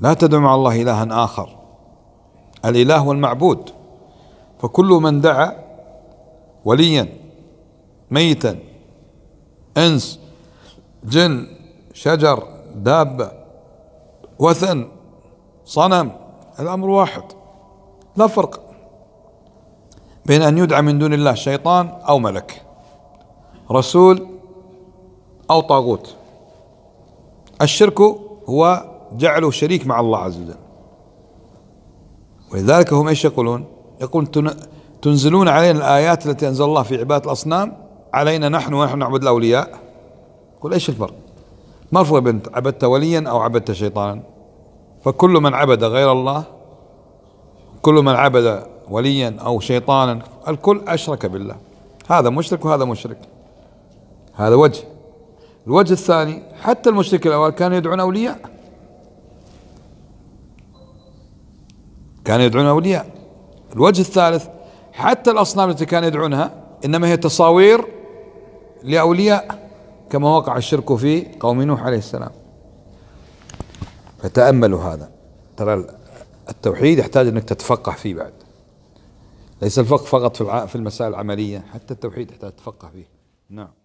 لا تدعو مع الله إلها آخر الإله هو المعبود فكل من دعا وليا ميتا انس جن شجر دابه وثن صنم الامر واحد لا فرق بين ان يدعى من دون الله شيطان او ملك رسول او طاغوت الشرك هو جعله شريك مع الله عز وجل ولذلك هم ايش يقولون يقول تنزلون علينا الآيات التي أنزل الله في عبادة الأصنام علينا نحن ونحن نعبد الأولياء قل إيش الفرق ما الفرق بين عبدت وليا أو عبدت شيطانا فكل من عبد غير الله كل من عبد وليا أو شيطانا الكل أشرك بالله هذا مشرك وهذا مشرك هذا وجه الوجه الثاني حتى المشرك الأول كانوا يدعون أولياء كان يدعون أولياء الوجه الثالث حتى الأصنام التي كان يدعونها إنما هي تصاوير لأولياء كما وقع الشرك في قوم نوح عليه السلام فتأملوا هذا ترى التوحيد يحتاج أنك تتفقه فيه بعد ليس الفقه فقط في في المسائل العملية حتى التوحيد يحتاج تتفقه فيه نعم